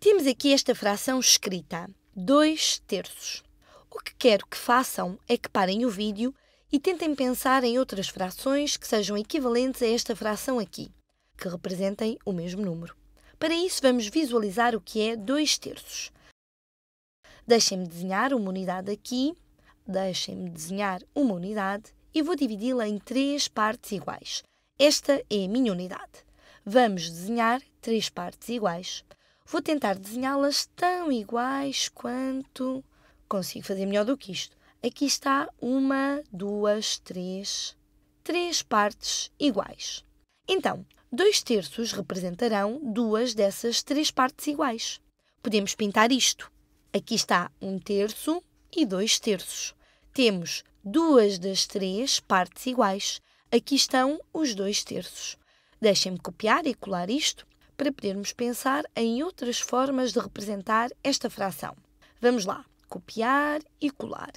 Temos aqui esta fração escrita, 2 terços. O que quero que façam é que parem o vídeo e tentem pensar em outras frações que sejam equivalentes a esta fração aqui, que representem o mesmo número. Para isso, vamos visualizar o que é 2 terços. Deixem-me desenhar uma unidade aqui, deixem-me desenhar uma unidade e vou dividi-la em três partes iguais. Esta é a minha unidade. Vamos desenhar três partes iguais. Vou tentar desenhá-las tão iguais quanto consigo fazer melhor do que isto. Aqui está uma, duas, três, três partes iguais. Então, dois terços representarão duas dessas três partes iguais. Podemos pintar isto. Aqui está um terço e dois terços. Temos duas das três partes iguais. Aqui estão os dois terços. Deixem-me copiar e colar isto para podermos pensar em outras formas de representar esta fração. Vamos lá, copiar e colar.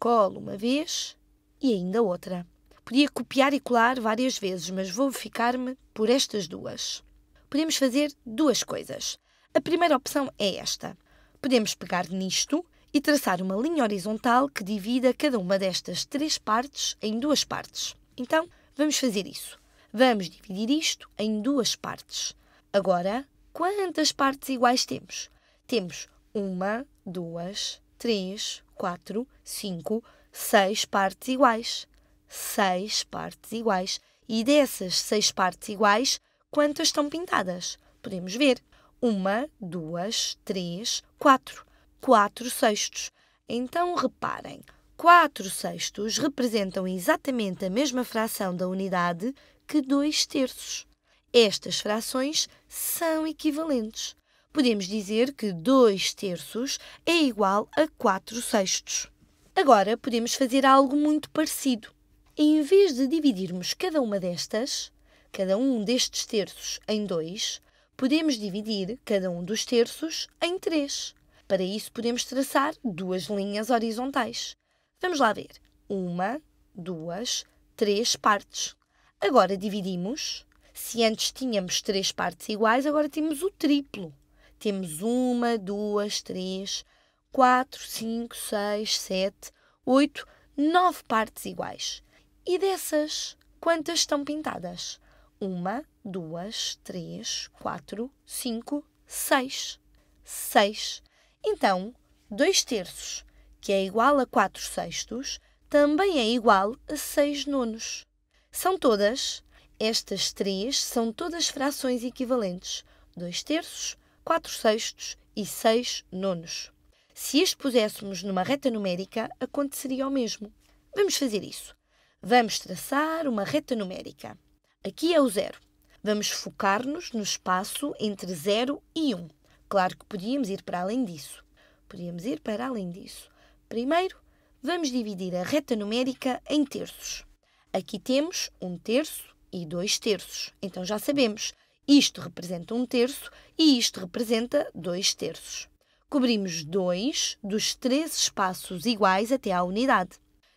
Colo uma vez e ainda outra. Podia copiar e colar várias vezes, mas vou ficar-me por estas duas. Podemos fazer duas coisas. A primeira opção é esta. Podemos pegar nisto e traçar uma linha horizontal que divida cada uma destas três partes em duas partes. Então, vamos fazer isso. Vamos dividir isto em duas partes. Agora, quantas partes iguais temos? Temos uma, duas, três, quatro, cinco, seis partes iguais. Seis partes iguais. E dessas seis partes iguais, quantas estão pintadas? Podemos ver. Uma, duas, três, quatro. Quatro sextos. Então reparem, quatro sextos representam exatamente a mesma fração da unidade que dois terços. Estas frações são equivalentes. Podemos dizer que 2 terços é igual a 4 sextos. Agora podemos fazer algo muito parecido. Em vez de dividirmos cada uma destas, cada um destes terços em dois, podemos dividir cada um dos terços em três. Para isso, podemos traçar duas linhas horizontais. Vamos lá ver. Uma, duas, três partes. Agora dividimos se antes tínhamos três partes iguais, agora temos o triplo. Temos uma, duas, três, quatro, cinco, seis, sete, oito, nove partes iguais. E dessas, quantas estão pintadas? Uma, duas, três, quatro, cinco, seis. Seis. Então, dois terços, que é igual a quatro sextos, também é igual a seis nonos. São todas estas três são todas frações equivalentes: 2 terços, 4 sextos e 6 nonos. Se as puséssemos numa reta numérica, aconteceria o mesmo. Vamos fazer isso. Vamos traçar uma reta numérica. Aqui é o zero. Vamos focar-nos no espaço entre 0 e 1. Um. Claro que podíamos ir para além disso. Podíamos ir para além disso. Primeiro, vamos dividir a reta numérica em terços. Aqui temos 1 um terço, e 2 terços. Então já sabemos, isto representa 1 um terço e isto representa 2 terços. Cobrimos dois dos três espaços iguais até à unidade.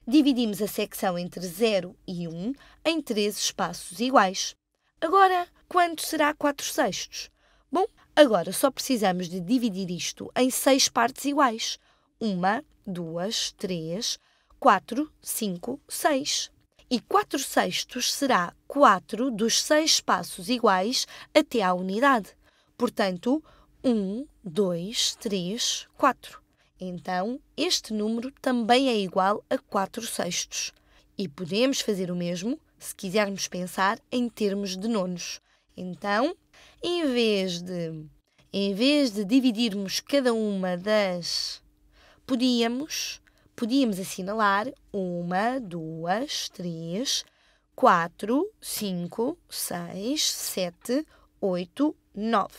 Dividimos a secção entre 0 e 1 um em três espaços iguais. Agora, quanto será 4 sextos? Bom, agora só precisamos de dividir isto em seis partes iguais. Uma, duas, três, quatro, cinco, seis e 4 sextos será 4 dos 6 passos iguais até à unidade. Portanto, 1, 2, 3, 4. Então, este número também é igual a 4 sextos. E podemos fazer o mesmo se quisermos pensar em termos de nonos. Então, em vez de em vez de dividirmos cada uma das podíamos podíamos assinalar uma, duas, três, quatro, cinco, seis, sete, oito, nove.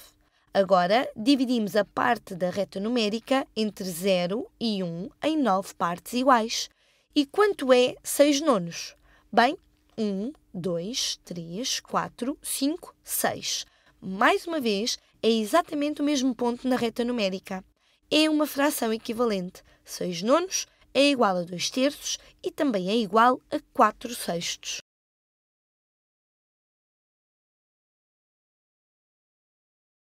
Agora, dividimos a parte da reta numérica entre 0 e 1 um, em 9 partes iguais. E quanto é 6 nonos? Bem, 1, 2, 3, 4, 5, 6. Mais uma vez, é exatamente o mesmo ponto na reta numérica. É uma fração equivalente. 6 nonos é igual a 2 terços e também é igual a 4 sextos.